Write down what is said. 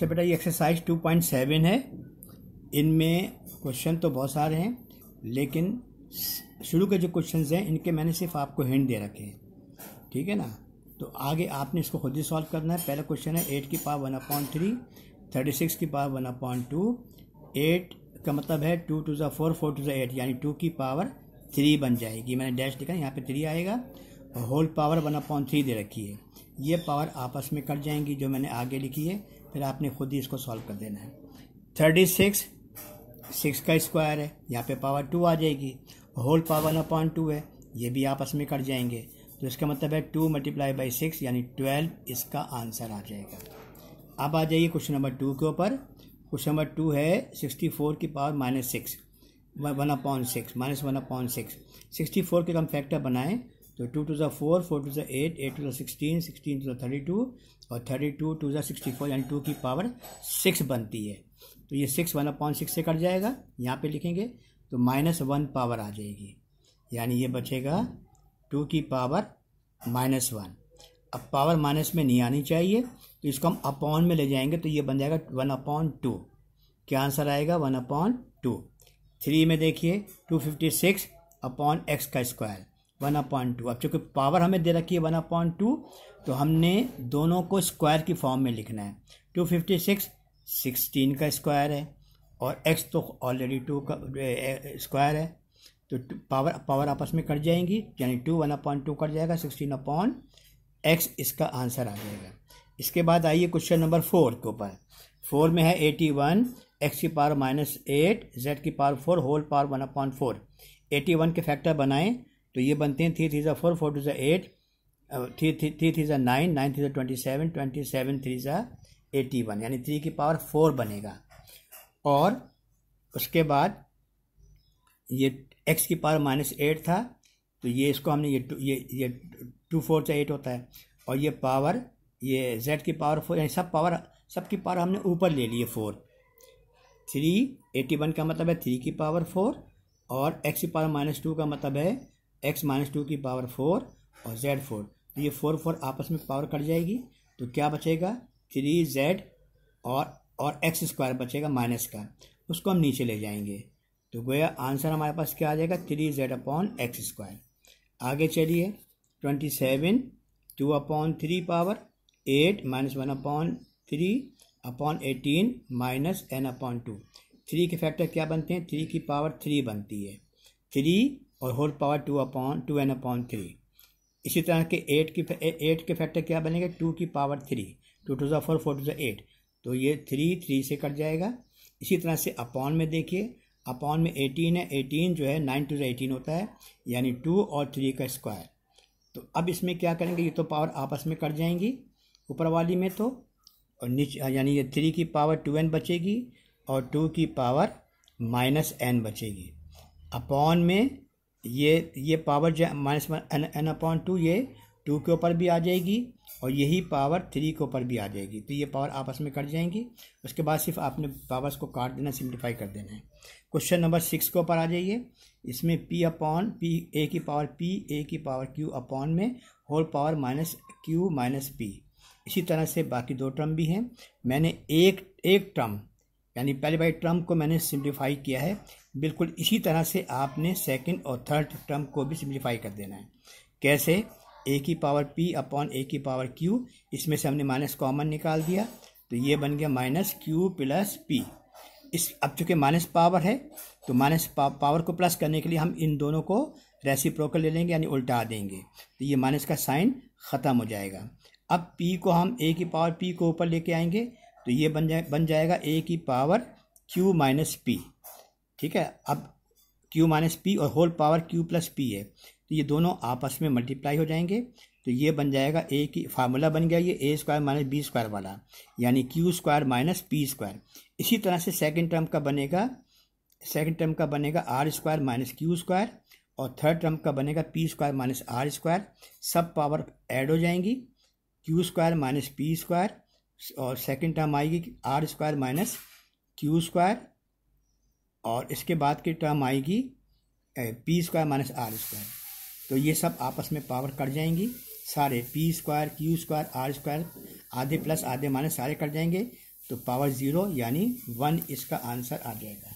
अच्छा बेटा ये एक्सरसाइज टू पॉइंट सेवन है इनमें क्वेश्चन तो बहुत सारे हैं लेकिन शुरू के जो क्वेश्चन हैं इनके मैंने सिर्फ आपको हिंट दे रखे हैं ठीक है ना तो आगे आपने इसको खुद ही सॉल्व करना है पहला क्वेश्चन है एट की power one upon three thirty six की power one upon two eight का मतलब है टू टू ज़ा फोर फोर टू ज़ा एट यानी टू की पावर थ्री बन जाएगी मैंने डैश लिखा यहाँ पे थ्री आएगा whole power one upon three दे रखी है ये पावर आपस में कट जाएंगी जो मैंने आगे लिखी है फिर आपने खुद ही इसको सॉल्व कर देना है थर्टी सिक्स सिक्स का स्क्वायर है यहाँ पे पावर टू आ जाएगी whole power one upon two है ये भी आपस में कट जाएंगे तो इसका मतलब है टू मल्टीप्लाई बाई सिक्स यानी ट्वेल्व इसका आंसर आ जाएगा अब आ जाइए क्वेश्चन नंबर टू के ऊपर क्वेश्चन नंबर टू है सिक्सटी फोर की power minus six one upon six minus one upon six sixty four के हम फैक्टर बनाएं तो टू टू ज़ा फोर फोर टू ज़ा एट एट टू ज़ा सिक्सटीन सिक्सटीन टू ज़ा थर्टी टू और थर्टी टू टू ज़ा सिक्सटी फोर यानी टू की पावर सिक्स बनती है तो ये सिक्स वन अपॉइंट सिक्स से कट जाएगा यहाँ पे लिखेंगे तो माइनस वन पावर आ जाएगी यानी ये बचेगा टू की पावर माइनस वन अब पावर माइनस में नहीं आनी चाहिए तो इसको हम अपॉन में ले जाएंगे तो ये बन जाएगा वन अपॉन टू क्या आंसर आएगा वन अपॉन टू थ्री में देखिए two fifty six upon x का स्क्वायर वन अपॉइंट टू अब चूँकि पावर हमें दे रखी है वन अपॉइंट टू तो हमने दोनों को स्क्वायर की फॉर्म में लिखना है टू फिफ्टी सिक्स सिक्सटीन का स्क्वायर है और एक्स तो ऑलरेडी टू का स्क्वायर है तो पावर पावर आपस में कट जाएंगी यानी two one upon two cut जाएगा सिक्सटीन अपॉन एक्स इसका आंसर आ जाएगा इसके बाद आइए क्वेश्चन नंबर फोर के ऊपर फोर में है एटी वन एक्स की पावर माइनस एट जेड की power four whole power one upon four eighty one के फैक्टर बनाएं तो ये बनते हैं थ्री थ्री ज़ा फोर फोर टू ज़ा एट थ्री थ्री थ्री ज़ा नाइन नाइन थ्री ज़ा twenty seven twenty seven three ज़ा एटी वन यानी थ्री की पावर फोर बनेगा और उसके बाद ये एक्स की पावर माइनस एट था तो ये इसको हमने ये टू ये ये टू फोर से एट होता है और ये पावर ये जेड की पावर फोर यानी सब पावर सब की पावर हमने ऊपर ले ली है फोर थ्री एटी वन का मतलब है थ्री की पावर फोर और एक्स की पावर माइनस टू का मतलब है एक्स माइनस टू की पावर फोर और जेड फोर तो ये फोर फोर आपस में पावर कट जाएगी तो क्या बचेगा थ्री जेड और और एक्स स्क्वायर बचेगा माइनस का उसको हम नीचे ले जाएंगे तो गोया आंसर हमारे पास क्या आ जाएगा three z upon x square आगे चलिए twenty seven two upon three power eight minus one upon three upon eighteen minus n upon two three के फैक्टर क्या बनते हैं थ्री की पावर थ्री बनती है थ्री और whole power two upon two n upon three इसी तरह के एट की एट के फैक्टर क्या बनेंगे टू की पावर थ्री टू टू ज़ा फोर फोर टू ज़ा एट तो ये थ्री थ्री से कट जाएगा इसी तरह से अपॉन में देखिए अपॉन में एटीन है एटीन जो है नाइन टू ज़ा एटीन होता है यानी टू और थ्री का स्क्वायर तो अब इसमें क्या करेंगे ये तो पावर आपस में कट जाएंगी ऊपर वाली में तो और नीचे यानी ये थ्री की पावर टू एन बचेगी और टू की पावर माइनस एन बचेगी अपॉन में ये ये पावर जो minus n n upon two ये टू के ऊपर भी आ जाएगी और यही पावर थ्री के ऊपर भी आ जाएगी तो ये पावर आपस में कट जाएंगी उसके बाद सिर्फ आपने पावर्स को काट देना सिम्प्लीफाई कर देना है क्वेश्चन नंबर सिक्स के ऊपर आ जाइए इसमें पी अपॉन पी ए की पावर पी ए की पावर क्यू अपॉन में whole power minus q minus p इसी तरह से बाकी दो टर्म भी हैं मैंने एक एक टर्म यानी पहले बाई टर्म को मैंने सिम्प्लीफाई किया है बिल्कुल इसी तरह से आपने सेकंड और थर्ड टर्म को भी सिम्प्लीफाई कर देना है कैसे ए की पावर पी अपॉन ए की पावर क्यू इसमें से हमने माइनस कॉमन निकाल दिया तो ये बन गया माइनस क्यू प्लस पी इस अब चूँकि माइनस पावर है तो माइनस पा, पावर को प्लस करने के लिए हम इन दोनों को रेसिप्रोकल ले लेंगे यानी उल्टा देंगे तो ये माइनस का साइन ख़त्म हो जाएगा अब पी को हम ए की पावर पी को ऊपर लेके आएंगे तो ये बन जाए बन जाएगा ए की पावर क्यू माइनस पी ठीक है अब क्यू माइनस पी और whole power q plus p है तो ये दोनों आपस में मल्टीप्लाई हो जाएंगे तो ये बन जाएगा ए की फार्मूला बन गया ये a square minus b square वाला यानी q square minus p square इसी तरह से सेकंड टर्म का बनेगा सेकंड टर्म का बनेगा r square minus q square और थर्ड टर्म का बनेगा p square minus r square सब पावर ऐड हो जाएंगी q square minus p square और सेकेंड टर्म आएगी r square minus q square और इसके बाद की टर्म आएगी p square minus r square तो ये सब आपस में पावर कट जाएंगी सारे p square q square r square आधे प्लस आधे माइनस सारे कट जाएंगे तो पावर ज़ीरो यानी वन इसका आंसर आ जाएगा